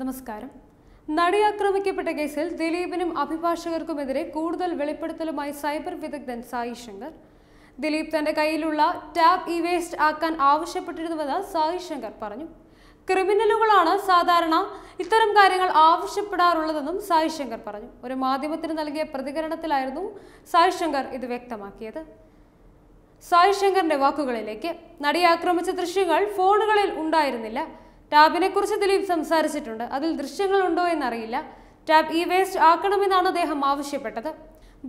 നമസ്കാരം നടി ആക്രമിക്കപ്പെട്ട കേസിൽ ദിലീപിനും അഭിഭാഷകർക്കുമെതിരെ കൂടുതൽ വെളിപ്പെടുത്തലുമായി സൈബർ വിദഗ്ധൻ സായി ശങ്കർ ദിലീപ് തന്റെ കയ്യിലുള്ള ടാബ് ഇ വേസ്റ്റ് ആക്കാൻ ആവശ്യപ്പെട്ടിരുന്നുവെന്ന് സായി ശങ്കർ പറഞ്ഞു ക്രിമിനലുകളാണ് സാധാരണ ഇത്തരം കാര്യങ്ങൾ ആവശ്യപ്പെടാറുള്ളതെന്നും സായി ശങ്കർ പറഞ്ഞു ഒരു മാധ്യമത്തിന് നൽകിയ പ്രതികരണത്തിലായിരുന്നു സായി ശങ്കർ ഇത് വ്യക്തമാക്കിയത് സായി ശങ്കറിന്റെ വാക്കുകളിലേക്ക് നടി ആക്രമിച്ച ദൃശ്യങ്ങൾ ഫോണുകളിൽ ഉണ്ടായിരുന്നില്ല ടാബിനെക്കുറിച്ച് ദിലീപ് സംസാരിച്ചിട്ടുണ്ട് അതിൽ ദൃശ്യങ്ങളുണ്ടോ എന്നറിയില്ല ടാബ് ഈ വേസ്റ്റ് ആക്കണമെന്നാണ് അദ്ദേഹം ആവശ്യപ്പെട്ടത്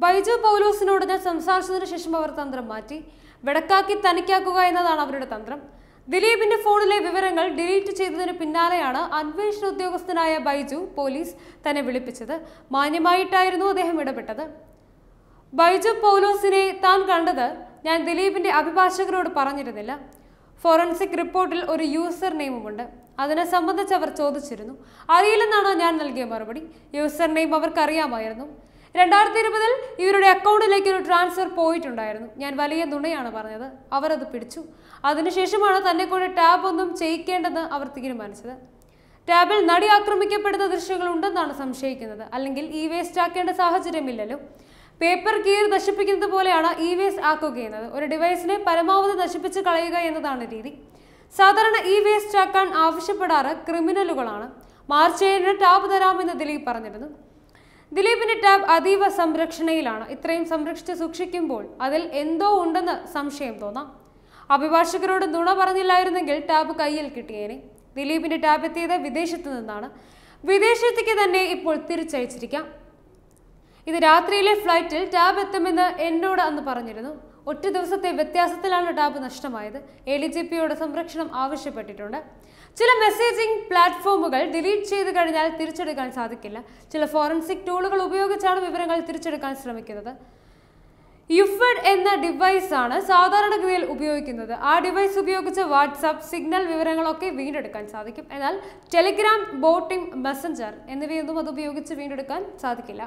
ബൈജു പൗലോസിനോട് ഞാൻ സംസാരിച്ചതിനു ശേഷം അവർ തന്ത്രം മാറ്റി വെടക്കാക്കി തനിക്കാക്കുക എന്നതാണ് അവരുടെ തന്ത്രം ദിലീപിന്റെ ഫോണിലെ വിവരങ്ങൾ ഡിലീറ്റ് ചെയ്തതിന് പിന്നാലെയാണ് അന്വേഷണ ഉദ്യോഗസ്ഥനായ ബൈജു പോലീസ് തന്നെ വിളിപ്പിച്ചത് മാന്യമായിട്ടായിരുന്നു അദ്ദേഹം ഇടപെട്ടത് ബൈജു പൗലോസിനെ താൻ കണ്ടത് ഞാൻ ദിലീപിന്റെ അഭിഭാഷകരോട് പറഞ്ഞിരുന്നില്ല ഫോറൻസിക് റിപ്പോർട്ടിൽ ഒരു യൂസർ നെയിമുമുണ്ട് അതിനെ സംബന്ധിച്ച് അവർ ചോദിച്ചിരുന്നു അറിയില്ലെന്നാണ് ഞാൻ നൽകിയ മറുപടി യൂസർ നെയിം അവർക്കറിയാമായിരുന്നു രണ്ടായിരത്തി ഇരുപതിൽ ഇവരുടെ അക്കൗണ്ടിലേക്ക് ഒരു ട്രാൻസ്ഫർ പോയിട്ടുണ്ടായിരുന്നു ഞാൻ വലിയ നുണയാണ് പറഞ്ഞത് അവരത് പിടിച്ചു അതിനുശേഷമാണ് തന്നെ കൂടെ ടാബ് ഒന്നും ചെയ്യിക്കേണ്ടെന്ന് അവർ തീരുമാനിച്ചത് ടാബിൽ നടി ആക്രമിക്കപ്പെടുന്ന ദൃശ്യങ്ങൾ ഉണ്ടെന്നാണ് സംശയിക്കുന്നത് അല്ലെങ്കിൽ ഇ വേസ്റ്റ് ആക്കേണ്ട സാഹചര്യമില്ലല്ലോ പേപ്പർ ഗിയർ നശിപ്പിക്കുന്നത് പോലെയാണ് ഇ വേസ്റ്റ് ആക്കുകയെന്നത് ഒരു ഡിവൈസിനെ പരമാവധി നശിപ്പിച്ച് കളയുക എന്നതാണ് രീതി സാധാരണ ഈ വേസ്റ്റ് ആക്കാൻ ആവശ്യപ്പെടാറ് ക്രിമിനലുകളാണ് മാർച്ച് ഏഴിന് ടാബ് തരാമെന്ന് ദിലീപ് പറഞ്ഞിരുന്നു ദിലീപിന്റെ ടാബ് അതീവ സംരക്ഷണയിലാണ് ഇത്രയും സംരക്ഷിച്ച് സൂക്ഷിക്കുമ്പോൾ അതിൽ എന്തോ ഉണ്ടെന്ന് സംശയം തോന്നാം അഭിഭാഷകരോട് നുണ പറഞ്ഞില്ലായിരുന്നെങ്കിൽ ടാബ് കയ്യിൽ കിട്ടിയേനെ ദിലീപിന്റെ ടാബ് എത്തിയത് വിദേശത്ത് നിന്നാണ് വിദേശത്തേക്ക് തന്നെ ഇപ്പോൾ തിരിച്ചയച്ചിരിക്കാം ഇത് രാത്രിയിലെ ഫ്ലൈറ്റിൽ ടാബ് എത്തുമെന്ന് എന്നോട് അന്ന് പറഞ്ഞിരുന്നു ഒറ്റ ദിവസത്തെ വ്യത്യാസത്തിലാണ് ടാബ് നഷ്ടമായത് എ ഡി ജി പിയോട് സംരക്ഷണം ആവശ്യപ്പെട്ടിട്ടുണ്ട് ചില മെസ്സേജിംഗ് പ്ലാറ്റ്ഫോമുകൾ ഡിലീറ്റ് ചെയ്ത് കഴിഞ്ഞാൽ തിരിച്ചെടുക്കാൻ സാധിക്കില്ല ചില ഫോറൻസിക് ടൂളുകൾ ഉപയോഗിച്ചാണ് വിവരങ്ങൾ തിരിച്ചെടുക്കാൻ ശ്രമിക്കുന്നത് യുഫഡ് എന്ന ഡിവൈസാണ് സാധാരണഗതിയിൽ ഉപയോഗിക്കുന്നത് ആ ഡിവൈസ് ഉപയോഗിച്ച് വാട്സാപ്പ് സിഗ്നൽ വിവരങ്ങളൊക്കെ വീണ്ടെടുക്കാൻ സാധിക്കും എന്നാൽ ടെലിഗ്രാം ബോട്ടിംഗ് മെസ്സഞ്ചർ എന്നിവയൊന്നും അത് ഉപയോഗിച്ച് വീണ്ടെടുക്കാൻ സാധിക്കില്ല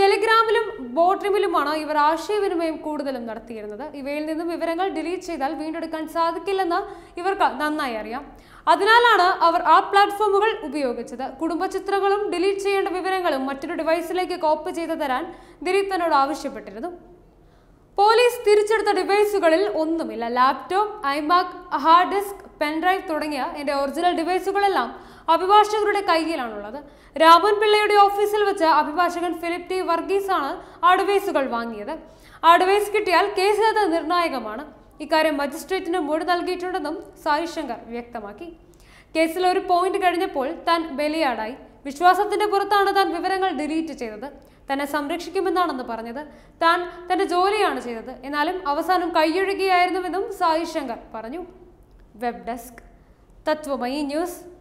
ടെലിഗ്രാമിലും ബോട്ട്രിമിലുമാണ് ഇവർ ആശയവിനിമയം കൂടുതലും നടത്തിയിരുന്നത് ഇവയിൽ നിന്നും വിവരങ്ങൾ ഡിലീറ്റ് ചെയ്താൽ വീണ്ടെടുക്കാൻ സാധിക്കില്ലെന്ന് ഇവർക്ക് നന്നായി അറിയാം അതിനാലാണ് അവർ ആ പ്ലാറ്റ്ഫോമുകൾ ഉപയോഗിച്ചത് കുടുംബ ചിത്രങ്ങളും ഡിലീറ്റ് ചെയ്യേണ്ട വിവരങ്ങളും മറ്റൊരു ഡിവൈസിലേക്ക് കോപ്പി ചെയ്തു തരാൻ ദിലീപ് തന്നോട് ആവശ്യപ്പെട്ടിരുന്നു പോലീസ് തിരിച്ചെടുത്ത ഡിവൈസുകളിൽ ഒന്നുമില്ല laptop iMac hard disk pendrive തുടങ്ങിയ എൻ്റെ ഒറിജിനൽ ഡിവൈസുകളെല്ലാം അഭിഭാഷകരുടെ കയ്യിലാണുള്ളത് രാമൻ പിള്ളയുടെ ഓഫീസിൽ വെച്ച് അഭിഭാഷകൻ ഫിലിപ്പ് ടി വർഗീസാണ് ആ ഡിവൈസുകൾ വാങ്ങിയത് ആ ഡിവൈസ് കിട്ടിയാൽ അത് നിർണായകമാണ് ഇക്കാര്യം മജിസ്ട്രേറ്റിന് മൊഴി നൽകിയിട്ടുണ്ടെന്നും സായിശങ്കർ വ്യക്തമാക്കി കേസിൽ ഒരു പോയിന്റ് കഴിഞ്ഞപ്പോൾ താൻ ബലിയാടായി വിശ്വാസത്തിന്റെ പുറത്താണ് താൻ വിവരങ്ങൾ ഡിലീറ്റ് ചെയ്തത് തന്നെ സംരക്ഷിക്കുമെന്നാണെന്ന് പറഞ്ഞത് താൻ തന്റെ ജോലിയാണ് ചെയ്തത് എന്നാലും അവസാനം കൈയൊഴുകിയായിരുന്നുവെന്നും സായി ശങ്കർ പറഞ്ഞു വെബ് ഡെസ്ക് തത്വമയി ന്യൂസ്